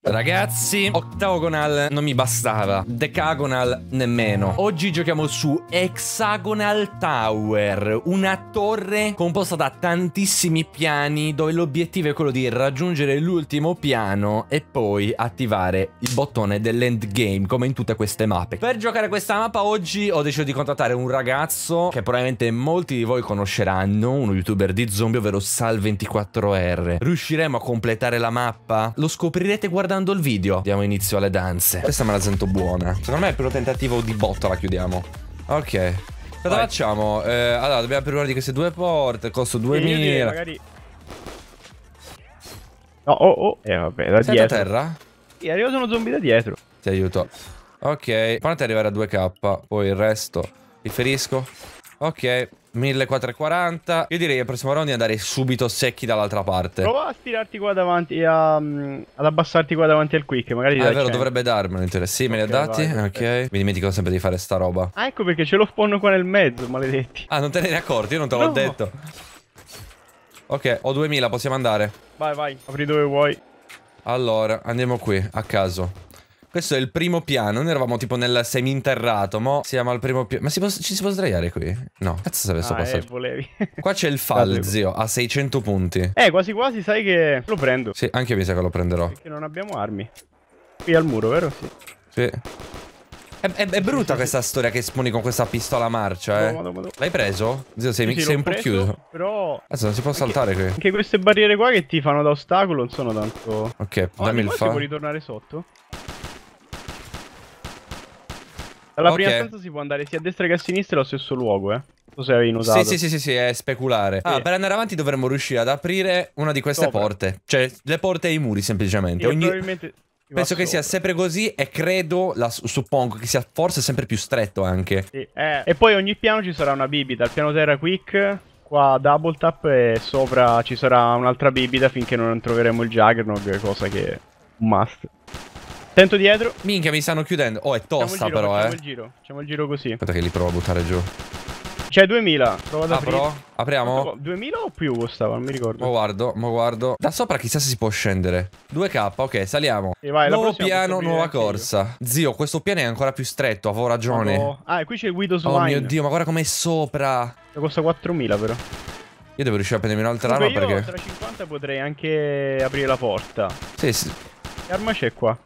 Ragazzi, octagonal non mi bastava, decagonal nemmeno. Oggi giochiamo su Hexagonal Tower, una torre composta da tantissimi piani dove l'obiettivo è quello di raggiungere l'ultimo piano e poi attivare il bottone dell'endgame come in tutte queste mappe. Per giocare questa mappa oggi ho deciso di contattare un ragazzo che probabilmente molti di voi conosceranno, uno youtuber di zombie ovvero Sal24R. Riusciremo a completare la mappa? Lo scoprirete guardando guardando il video. Diamo inizio alle danze. Questa me la sento buona. Secondo me il primo tentativo di botta la chiudiamo. Ok. Cosa Vai. facciamo? Eh, allora, dobbiamo aprire una di queste due porte. Costo 2000. Magari... No, oh, oh. E eh, vabbè, da Sei dietro. Sei terra? Sì, è arrivato uno zombie da dietro. Ti aiuto. Ok, provate ad arrivare a 2k, poi il resto. Riferisco. Ok, 1440 Io direi al prossimo round di andare subito secchi dall'altra parte Prova a stirarti qua davanti a, um, Ad abbassarti qua davanti al quick Magari ah, è vero dovrebbe darmelo in teoria Sì okay, me li ha dati vai, Ok perfetto. Mi dimentico sempre di fare sta roba Ah ecco perché ce lo sponno qua nel mezzo maledetti Ah non te ne eri accorto Io non te l'ho no. detto Ok ho 2000 possiamo andare Vai vai apri dove vuoi Allora andiamo qui a caso questo è il primo piano. Noi eravamo tipo nel seminterrato. Mo siamo al primo piano. Ma si ci si può sdraiare qui? No. Cazzo, se avessi ah, passato. Eh, volevi. Qua c'è il fall, ecco. zio. A 600 punti. Eh, quasi quasi sai che lo prendo. Sì, anche io mi sa che lo prenderò. Perché non abbiamo armi. Qui al muro, vero? Sì. Sì. È, è, è, brutta questa storia che esponi con questa pistola marcia, eh. No, no, L'hai preso? Zio, sei, sì, sei un po' preso, chiuso. Però. Adesso non si può anche, saltare qui. Anche queste barriere qua che ti fanno da ostacolo non sono tanto. Ok, dammi il fa. Vuoi ritornare sotto? Dalla okay. prima stanza si può andare sia a destra che a sinistra allo stesso luogo, eh. Non so se avevi notato. Sì, sì, sì, sì, sì è speculare. Ah, per andare avanti dovremmo riuscire ad aprire una di queste sopra. porte. Cioè, le porte e i muri, semplicemente. Io Ogni... probabilmente... Penso che sia sempre così e credo, la, suppongo, che sia forse sempre più stretto anche. Sì, eh. E poi ogni piano ci sarà una bibita, al piano terra quick, qua double tap e sopra ci sarà un'altra bibita finché non troveremo il Juggernog, cosa che è un must. Tento dietro. Minchia, mi stanno chiudendo. Oh, è tosta giro, però, facciamo eh. Facciamo il giro. Facciamo il giro così. Aspetta che li provo a buttare giù. C'è 2000. Prova ad Apro. Ah, aprire. Apriamo. 2000 o più costava, non mi ricordo. Mo guardo, mo guardo. Da sopra chissà se si può scendere. 2K, ok, saliamo. E vai, Nuovo piano, nuova corsa. Io. Zio, questo piano è ancora più stretto, avevo ragione. Oh, no. Ah, e qui c'è il guido slime. Oh mio Dio, ma guarda com'è sopra. Costa 4000 però. Io devo riuscire a prendermi un'altra arma perché... tra 50 potrei anche aprire la porta. Sì, sì. Che arma c'è qua?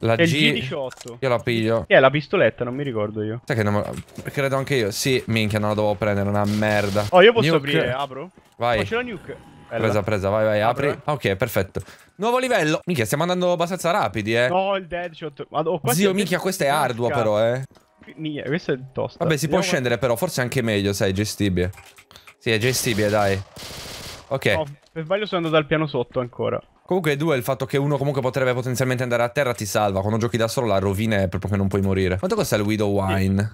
La G... G18. Io la piglio. Che è la pistoletta, non mi ricordo io. Sai che non... me la... Credo anche io. Sì, minchia, non la dovevo prendere, una merda. Oh, io posso nuke. aprire, apro? Vai. Oh, c'è la nuke. Bella. Presa, presa, vai, vai, apri. Ah, ok, perfetto. Nuovo livello. Minchia, stiamo andando abbastanza rapidi, eh. No, il deadshot. quasi Zio, minchia, questa è ardua, però, eh. Minchia, questa è tosta. Vabbè, si Vediamo può scendere, ma... però. Forse anche meglio, sai, gestibile. Sì, è gestibile, dai. Ok. No, per sbaglio sono andato al piano sotto ancora. Comunque due il fatto che uno comunque potrebbe potenzialmente andare a terra ti salva. Quando giochi da solo la rovina è proprio che non puoi morire. Quanto costa il Widow Wine?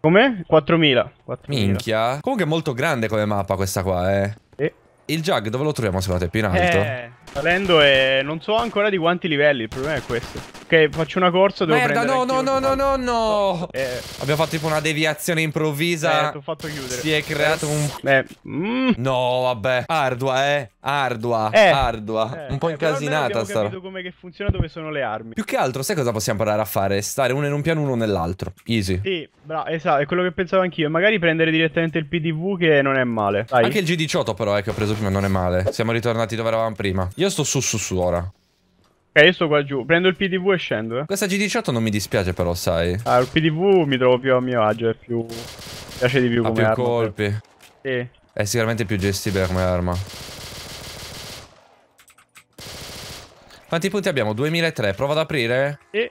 Come? 4.000. 4.000. Minchia. Comunque è molto grande come mappa questa qua, eh. eh. Il jug dove lo troviamo secondo te? Più in alto? Eh... Salendo e non so ancora di quanti livelli, il problema è questo. Ok, faccio una corsa, devo Merda, prendere... Merda, no, no, no, no, no, no, eh. Abbiamo fatto tipo una deviazione improvvisa. Eh, t'ho fatto chiudere. Si è creato un... Eh, eh. Mm. No, vabbè. Ardua, eh. Ardua, eh. ardua. Eh. Un po' eh, incasinata sta roba. come che funziona dove sono le armi. Più che altro, sai cosa possiamo imparare a fare? Stare uno in un piano, uno nell'altro. Easy. Sì, bravo, esatto, è quello che pensavo anch'io. Magari prendere direttamente il PDV che non è male. Dai. Anche il G18 però, eh, che ho preso prima, non è male. Siamo ritornati dove eravamo prima. Io sto su su su ora. Ok, io sto qua giù. Prendo il PDV e scendo. Eh. Questa G18 non mi dispiace però, sai. Ah, il PDV mi trovo più a mio agio, è più... Mi piace di più ha come più arma, colpi. Però. Sì. È sicuramente più gestibile come arma. Quanti punti abbiamo? 2003. Prova ad aprire. Sì.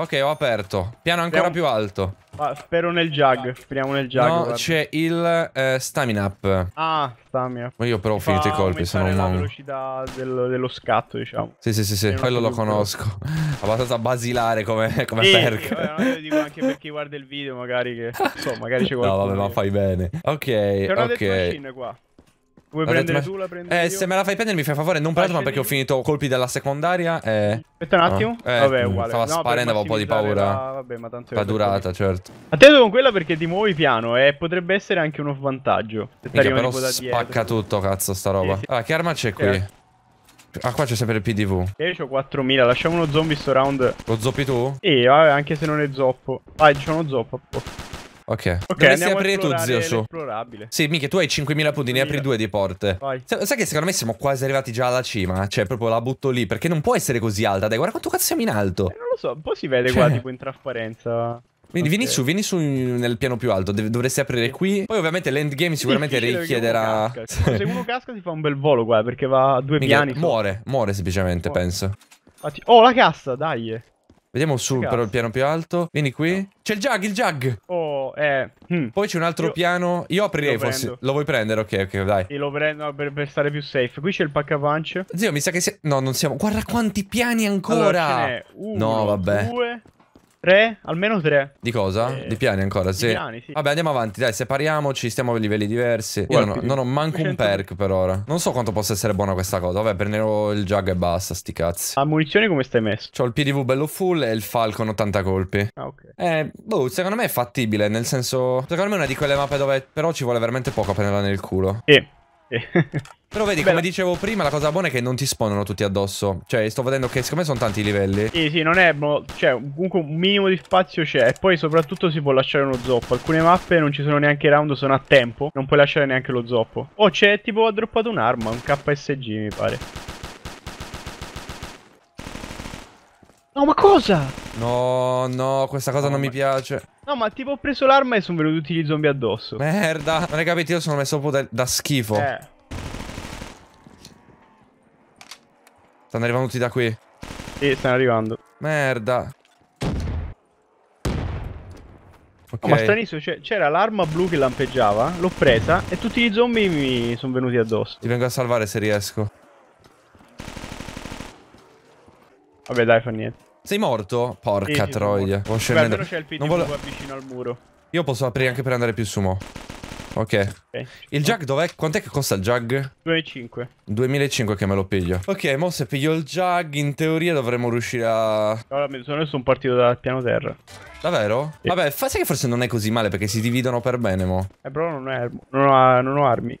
Ok, ho aperto. Piano ancora speriamo... più alto. Ah, spero nel jug. Speriamo nel jug. No, c'è il eh, stamina up. Ah, stamina. Ma io però ho finito i colpi, se non... la velocità del, dello scatto, diciamo. Sì, sì, sì, sì. quello lo conosco. Abbastanza basilare come, come sì, perk. Sì, vabbè, lo dico anche per chi guarda il video, magari che... So, magari c'è qualcuno. No, vabbè, ma fai bene. Ok, c'è una ok. qua. Vuoi prendere detto, tu la prendi Eh, io? se me la fai prendere mi fai favore, non prendo, ma perché ho finito colpi della secondaria e... Aspetta un ah. attimo. No. Eh, vabbè, mm, uguale. Stava no, sparando, avevo un po' di paura. La... Vabbè, ma tanto la durata, certo. Attento con quella perché ti muovi piano e eh, potrebbe essere anche uno svantaggio. Se Minchia, però spacca dietro. tutto, cazzo, sta roba. Sì, sì. Allora, che arma c'è qui? Eh. Ah, qua c'è sempre il PDV. Io ho 4000, lasciamo uno zombie sto round. Lo zoppi tu? Sì, vabbè, anche se non è zoppo. Vai, c'è uno zoppo. Ok. Ok, Dovresti aprire tu, zio su. Sì, mica tu hai 5.000 punti, ne apri due di porte. Vai. Sai che secondo me siamo quasi arrivati già alla cima. Cioè, proprio la butto lì. Perché non può essere così alta. Dai, guarda quanto cazzo siamo in alto. Eh, non lo so, un po' si vede cioè... qua, tipo in trasparenza. Quindi okay. vieni su, vieni su nel piano più alto, dovresti aprire qui. Poi ovviamente l'endgame sicuramente richiederà... Uno Se uno casca si fa un bel volo qua, perché va a due Mica, piani. Muore, muore semplicemente, muore. penso. Oh, la cassa, dai. Vediamo su Ragazzi. però il piano più alto. Vieni qui. C'è il jug, il jug. Oh, eh. Hm. Poi c'è un altro io... piano. Io aprirei lo forse. Lo vuoi prendere? Ok, ok, dai. E lo prendo per, per stare più safe. Qui c'è il pack a punch. Zio, mi sa che siamo... No, non siamo... Guarda quanti piani ancora. Allora, uno, no, vabbè. Due, Tre? Almeno tre. Di cosa? Eh, di piani ancora? Sì. Di piani, sì. Vabbè, andiamo avanti, dai, separiamoci, stiamo a livelli diversi. Io non, non ho manco un perk per ora. Non so quanto possa essere buona questa cosa. Vabbè, prenderò il jug e basta, sti cazzi. La munizione come stai messo? C'ho il PDV bello full e il Falcon 80 colpi. Ah, ok. Eh, boh, secondo me è fattibile, nel senso... Secondo me è una di quelle mappe dove però ci vuole veramente poco a prenderla nel culo. Sì. Però vedi, Beh, come dicevo prima, la cosa buona è che non ti spawnano tutti addosso. Cioè, sto vedendo che siccome sono tanti livelli. Sì, sì, non è. Cioè, comunque un minimo di spazio c'è. E poi soprattutto si può lasciare uno zoppo. Alcune mappe non ci sono neanche round, sono a tempo. Non puoi lasciare neanche lo zoppo. oh, c'è tipo ha droppato un'arma, un KSG mi pare. No, ma cosa? No, no, questa cosa no, non ma... mi piace. No, ma tipo ho preso l'arma e sono venuti tutti gli zombie addosso. Merda. Non hai capito, io sono messo proprio da, da schifo. Eh. Stanno arrivando tutti da qui. Sì, stanno arrivando. Merda. Okay. Oh, ma stranissimo, c'era l'arma blu che lampeggiava, l'ho presa e tutti gli zombie mi sono venuti addosso. Ti vengo a salvare se riesco. Vabbè dai, fa niente. Sei morto? Porca sì, troia. Può scendere. però c'è il PDV volevo... vicino al muro. Io posso aprire anche per andare più su mo. Ok. okay. Il jug dov'è? Quant'è che costa il jug? 2005. 2005 che me lo piglio. Ok, mo se piglio il jug in teoria dovremmo riuscire a... Allora, mi sono adesso un partito dal piano terra. Davvero? Sì. Vabbè, fa, sai che forse non è così male perché si dividono per bene mo. Eh, però non, è, non, ho, non ho armi.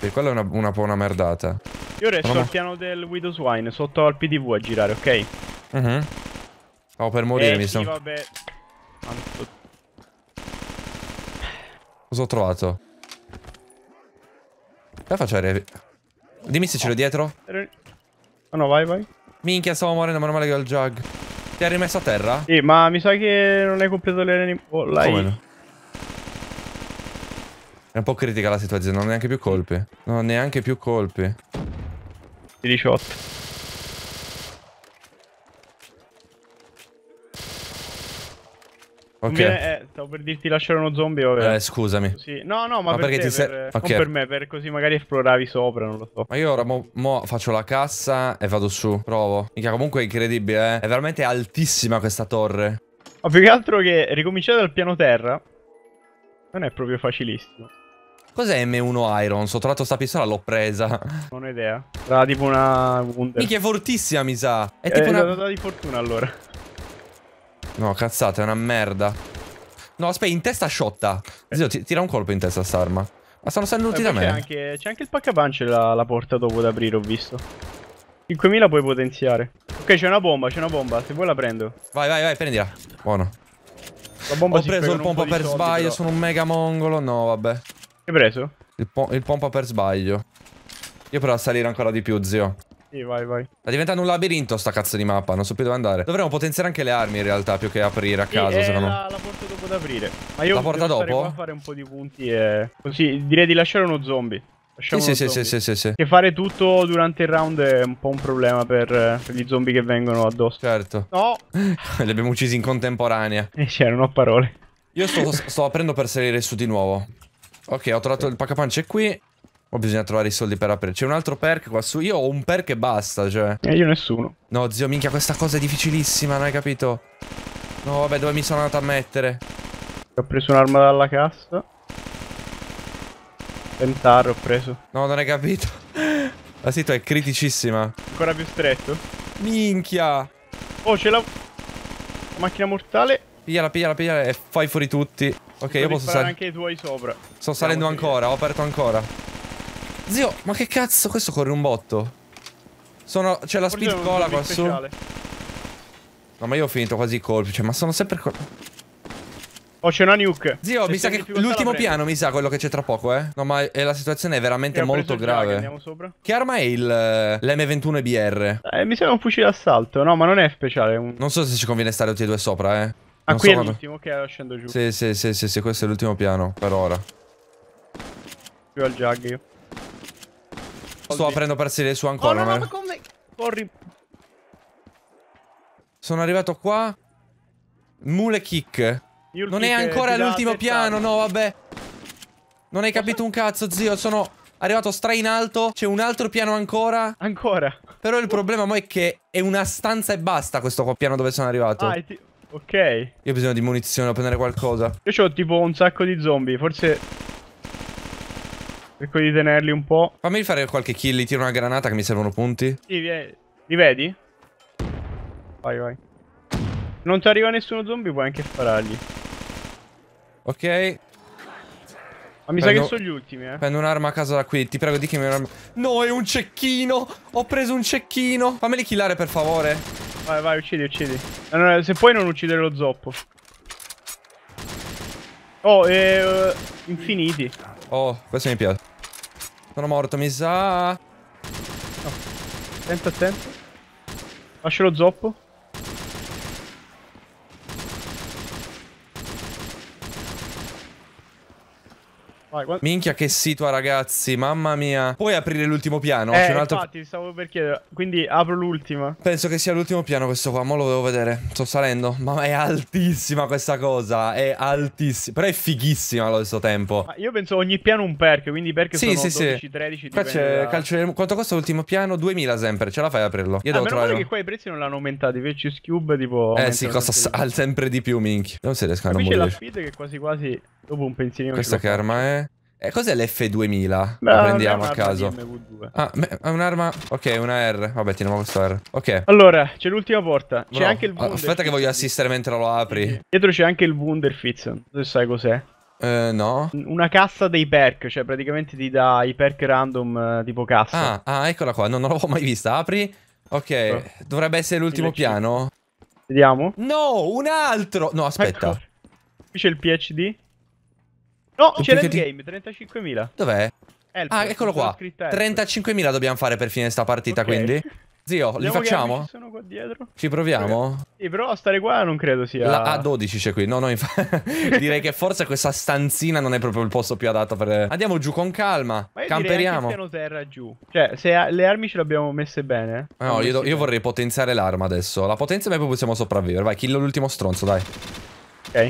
e quella è una, una, una merdata. Io resto no, al piano del Widow's Wine, sotto al PDV a girare, ok? Uh mhm. -huh. Stavo per morire, eh, mi sì, sono... vabbè. Cosa ho trovato? Dai faccio arrivare... Dimmi se ce l'ho dietro. Oh, no, vai, vai. Minchia, stavo morendo, meno male che ho il jug. Ti hai rimesso a terra? Sì, ma mi sa che non hai compreso le reanimate. Oh, Come no? È un po' critica la situazione, non ho neanche più colpi. Non ho neanche più colpi. 18. Ok. Viene, eh, stavo per dirti lasciare uno zombie. Vabbè. Eh, scusami. Sì. No, no, ma, ma per perché te, ti serve? Per, okay. per me, per così magari esploravi sopra, non lo so. Ma io ora mo, mo faccio la cassa e vado su. Provo. Mica comunque è incredibile, eh. È veramente altissima questa torre. Ma più che altro che ricominciare dal piano terra non è proprio facilissimo. Cos'è M1 Iron? Ho trovato sta pistola, l'ho presa. Non ho idea. Era tipo una... Minchia, è fortissima, mi sa. È eh, tipo una... di fortuna, allora. No, cazzata, è una merda. No, aspetta, in testa sciotta. Eh. Zio, tira un colpo in testa sta Ma stanno salendo tutti eh, da me. C'è anche, anche, il paccavance la, la porta dopo da aprire, ho visto. 5000 puoi potenziare. Ok, c'è una bomba, c'è una bomba. Se vuoi la prendo. Vai, vai, vai, prendila. Buono. La bomba ho preso il pompa po per soldi, sbaglio, però. sono un mega mongolo. No, vabbè. Hai preso? Il, po il pompa per sbaglio. Io provo a salire ancora di più, zio. Sì, vai, vai. Sta diventando un labirinto sta cazzo di mappa, non so più dove andare. Dovremmo potenziare anche le armi in realtà, più che aprire a caso, eh, secondo me. La, la porta dopo da aprire. Ma io la porta dopo? a fare un po' di punti e... Così, direi di lasciare uno zombie. Lasciamo sì, sì, zombie. sì, sì, sì, Che fare tutto durante il round è un po' un problema per, eh, per gli zombie che vengono addosso. Certo. No! Li abbiamo uccisi in contemporanea. Eh, cioè, non ho parole. Io sto, sto aprendo per salire su di nuovo. Ok, ho trovato il pack qui. O bisogna trovare i soldi per aprire. C'è un altro perk qua su. Io ho un perk e basta, cioè. E eh, io nessuno. No, zio, minchia, questa cosa è difficilissima, non hai capito? No, vabbè, dove mi sono andato a mettere? Ho preso un'arma dalla cassa. Pentaro ho preso. No, non hai capito. La situa è criticissima. Ancora più stretto. Minchia. Oh, c'è la... la... macchina mortale. Pigliala, pigliala, pigliala e fai fuori tutti. Ok, io posso salire. anche i tuoi sopra. Sto salendo ancora, ho aperto ancora. Zio, ma che cazzo? Questo corre un botto. Sono... C'è la speed cola qua su. No, ma io ho finito quasi i colpi. Cioè, ma sono sempre... Oh, c'è una nuke. Zio, Se mi sa che l'ultimo piano, mi sa quello che c'è tra poco, eh. No, ma la situazione è veramente eh, molto grave. Sopra. che arma è il eh, l'M21 BR? Eh, mi sembra un fucile d'assalto. No, ma non è speciale. un... Non so se ci conviene stare tutti e due sopra, eh. Ah, non qui so è quando... l'ultimo, ok, scendo giù. Sì, sì, sì, sì, sì, questo è l'ultimo piano, per ora. Più al jug io. Sto aprendo per salire su ancora. Oh, no, no, ma come... Corri. Sono arrivato qua. Mule kick. Mule non kick è eh, ancora all'ultimo piano, no, vabbè. Non hai capito un cazzo, zio. Sono arrivato stra in alto. C'è un altro piano ancora. Ancora. Però il problema mo è che è una stanza e basta questo qua piano dove sono arrivato. Ah, ti... Ok. Io ho bisogno di munizioni, a prendere qualcosa. Io ho tipo un sacco di zombie, forse... Cerco di tenerli un po'. Fammi fare qualche kill, li tiro una granata che mi servono punti. Sì, li vedi? Vai, vai. Non ti arriva nessuno zombie, puoi anche sparargli. Ok. Ma mi prendo, sa che sono gli ultimi, eh. Prendo un'arma a casa da qui, ti prego di un'arma. No, è un cecchino! Ho preso un cecchino! Fammeli killare, per favore. Vai, vai, uccidi, uccidi. Allora, se puoi non uccidere lo zoppo. Oh, eh, eh infiniti. Oh, questo mi piace. Sono morto, mi sa. No. Attento, attento. Lascio lo zoppo. Vai, Minchia che situa ragazzi, mamma mia. Puoi aprire l'ultimo piano? Eh, altro... infatti, stavo per chiedere. Quindi apro l'ultima. Penso che sia l'ultimo piano questo qua, mo lo devo vedere. Sto salendo, ma è altissima questa cosa, è altissima. Però è fighissima allo stesso tempo. Ma io penso ogni piano un perk, quindi perché sì, sono sì, 12, sì. 13, Qua c'è da... calcio Quanto costa l'ultimo piano? 2000 sempre, ce la fai ad aprirlo? Io ah, devo trovare... che qua i prezzi non l'hanno aumentati, invece Cube tipo... Eh sì, costa sempre di più, minchia. Non si riescono a non c'è la speed che quasi quasi... Dopo un pensierino. Questa che arma è? Eh, cos'è l'F2000? No, La prendiamo a caso. mv Ah, è un'arma... Ok, una R. Vabbè, teniamo questa R. Ok. Allora, c'è l'ultima porta. C'è anche il Wunderfitz. Aspetta che voglio assistere mentre lo apri. Dietro c'è anche il Wunderfitz. Tu sai cos'è. Eh, no. Una cassa dei perk, cioè praticamente ti dà i perk random eh, tipo cassa. Ah, ah eccola qua. No, non l'avevo mai vista. Apri. Ok, oh. dovrebbe essere l'ultimo piano. Vediamo. No, un altro! No, aspetta. Ecco. Qui c'è il PhD. No, c'è l'endgame, 35.000. Dov'è? Ah, eccolo qua. 35.000 dobbiamo fare per fine sta partita, okay. quindi. Zio, Andiamo li facciamo? Sono qua dietro. Ci proviamo? Sì, però stare qua non credo sia... La A12 c'è qui. No, no, infatti... direi che forse questa stanzina non è proprio il posto più adatto per... Andiamo giù con calma. Ma camperiamo. Ma piano terra giù. Cioè, se le armi ce le abbiamo messe bene... Eh. No, io, bene. io, vorrei potenziare l'arma adesso. La potenza e poi possiamo sopravvivere. Vai, kill l'ultimo stronzo, dai. Ok.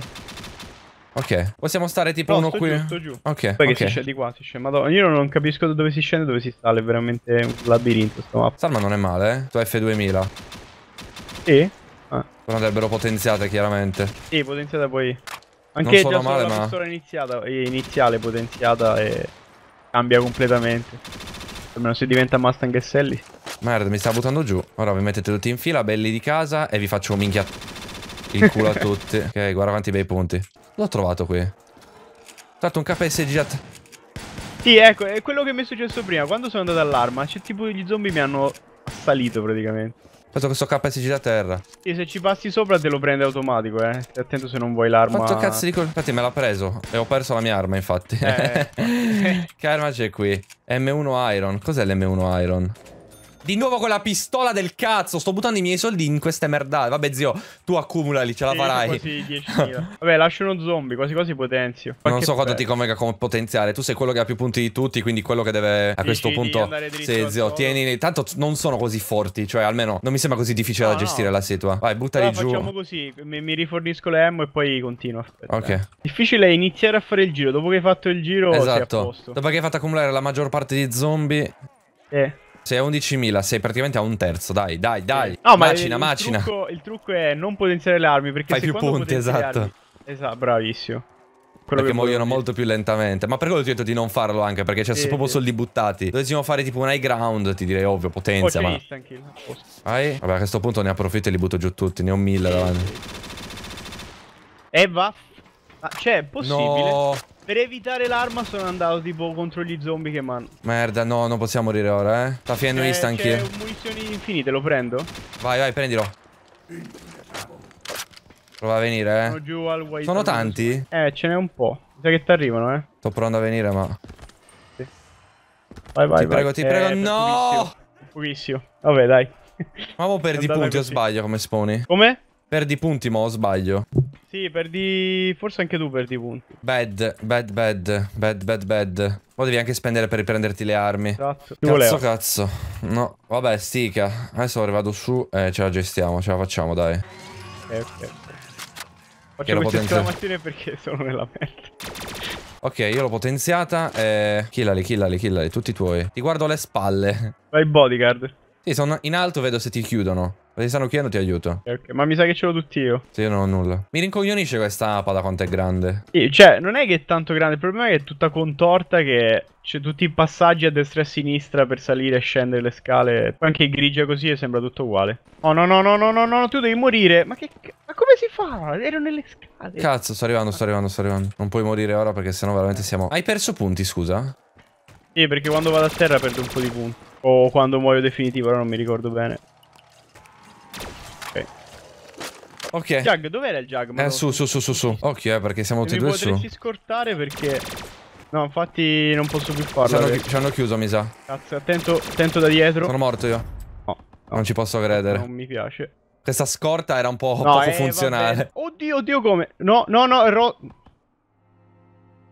Ok. Possiamo stare tipo no, uno qui. Giù, sto giù. Ok. Perché okay. si scende di qua, si scende. Madonna, io non capisco da dove si scende e dove si sale. È veramente un labirinto sta mappa. Salma non è male, eh. Tu F2000. Sì. Ah. Non andrebbero potenziate, chiaramente. Sì, potenziata poi. Anche non sono male, la ma... iniziata, eh, iniziale potenziata e cambia completamente. Almeno se diventa Mustang Sally. Merda, mi sta buttando giù. Ora vi mettete tutti in fila, belli di casa, e vi faccio un minchia... Il culo a tutti. ok, guarda quanti bei punti. L'ho trovato qui. Tanto un KSG già... Sì, ecco, è quello che mi è successo prima. Quando sono andato all'arma, c'è tipo gli zombie mi hanno assalito praticamente. Fatto questo KSG da terra. Sì, se ci passi sopra te lo prende automatico, eh. Stai attento se non vuoi l'arma. Quanto cazzo di colpo? Infatti me l'ha preso. E ho perso la mia arma, infatti. Eh. eh. che arma c'è qui? M1 Iron. Cos'è l'M1 Iron? Di nuovo con la pistola del cazzo. Sto buttando i miei soldi in queste merdate. Vabbè, zio, tu accumulali, ce la farai. Quasi Vabbè, lascio uno zombie, quasi quasi potenzio. Qualche non so quanto ti convenga come potenziale. Tu sei quello che ha più punti di tutti, quindi quello che deve a questo Decidi punto. Sì, zio, tieni. Tanto non sono così forti. Cioè, almeno non mi sembra così difficile no, da gestire no. la situa. Vai, buttali allora, giù. Facciamo così. Mi, mi rifornisco le ammo e poi continuo. Aspetta. Ok. Difficile è iniziare a fare il giro. Dopo che hai fatto il giro, esatto. Dopo che hai fatto accumulare la maggior parte di zombie. Eh. Sei a 11.000, sei praticamente a un terzo, dai, dai, dai. No, macina, ma il, macina. Il trucco, il trucco è non potenziare le armi perché Fai più punti, esatto. Esatto, bravissimo. Quello perché muoiono molto più lentamente. Ma per quello ti ho detto di non farlo anche, perché c'è cioè, sì, proprio sì. soldi buttati. Dovessimo fare tipo un high ground, ti direi ovvio, potenza, oh, ma... Kill. Oh. Vai. Vabbè, a questo punto ne approfitto e li butto giù tutti, ne ho mille davanti. E eh, va... Ma ah, c'è, cioè, è possibile? No... Per evitare l'arma sono andato tipo contro gli zombie che man. Merda, no, non possiamo morire ora, eh. Sta finendo eh, stanchi. C'è munizioni infinite, lo prendo? Vai, vai, prendilo. Prova a venire, eh. Sono giù al white. Sono tanti? Eh, ce n'è un po'. Mi sa che ti arrivano, eh. Sto provando a venire, ma. Sì. Vai, vai. Ti vai. prego, ti eh, prego. No! Pochissimo. Vabbè, dai. Ma mo perdi punti così. o sbaglio come spawni? Come? Perdi punti, mo o sbaglio. Sì, perdi. Forse anche tu perdi punti. Bad, bad, bad, bad, bad, bad. Poi devi anche spendere per riprenderti le armi. Cazzo, cazzo, cazzo. No, vabbè, stica. Adesso vado su e eh, ce la gestiamo, ce la facciamo, dai. Ok, ok. Faccio questa esclamazione perché sono nella merda. Ok, io l'ho potenziata. Eh, killali, killali, killali, tutti tuoi. Ti guardo alle spalle. Vai bodyguard. Sì, sono in alto, vedo se ti chiudono ti stanno chiedendo ti aiuto. Eh, okay, ma mi sa che ce l'ho tutti io. Sì, io non ho nulla. Mi rincoglionisce questa apa da quanto è grande. Sì, cioè, non è che è tanto grande, il problema è che è tutta contorta che c'è tutti i passaggi a destra e a sinistra per salire e scendere le scale. Anche grigia così e sembra tutto uguale. Oh no no no no no no, tu devi morire. Ma che ma come si fa? Ero nelle scale. Cazzo, sto arrivando, sto arrivando, sto arrivando. Non puoi morire ora perché sennò veramente siamo Hai perso punti, scusa? Sì, perché quando vado a terra perdo un po' di punti. O quando muoio definitivo, ora non mi ricordo bene. Ok. Jug, dov'era il Jug? Eh, su, su, su, su, su. Occhio, eh, perché siamo tutti e due su. Mi potresti scortare perché... No, infatti non posso più farlo. Ci hanno, ci hanno chiuso, mi sa. Cazzo, attento, attento da dietro. Sono morto io. No. no. Non ci posso credere. Non mi piace. Questa scorta era un po' no, poco eh, funzionale. Vabbè. Oddio, oddio, come? No, no, no, ero...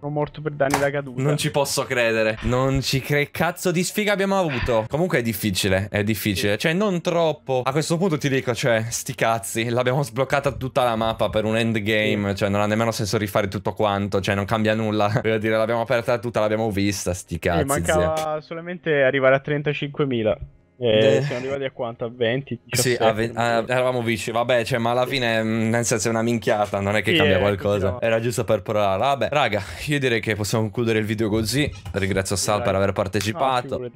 Sono morto per danni da caduta. Non ci posso credere. Non ci cre... Cazzo di sfiga abbiamo avuto. Comunque è difficile, è difficile. Cioè, non troppo. A questo punto ti dico, cioè, sti cazzi. L'abbiamo sbloccata tutta la mappa per un endgame. Cioè, non ha nemmeno senso rifare tutto quanto. Cioè, non cambia nulla. Voglio dire, l'abbiamo aperta tutta, l'abbiamo vista, sti cazzi. E mancava zia. solamente arrivare a 35.000. Eh, siamo arrivati a quanto? A 20? 17, sì, a 20, a, eravamo vici, vabbè, cioè, ma alla fine, mm, nel senso, è una minchiata, non è che sì, cambia eh, qualcosa. No. Era giusto per provare. Vabbè, raga, io direi che possiamo concludere il video così. Ringrazio Sal per aver partecipato. No,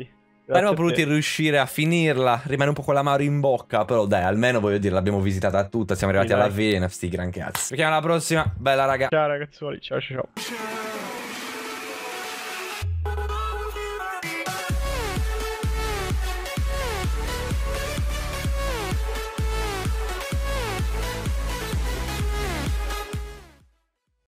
Saremmo potuti riuscire a finirla. Rimane un po' con l'amaro in bocca. Però dai, almeno voglio dire, l'abbiamo visitata tutta. Siamo arrivati sì, alla fine. Sti gran cazzo. Ci vediamo alla prossima. Bella, raga. Ciao, ragazzuoli. Ciao, ciao. ciao.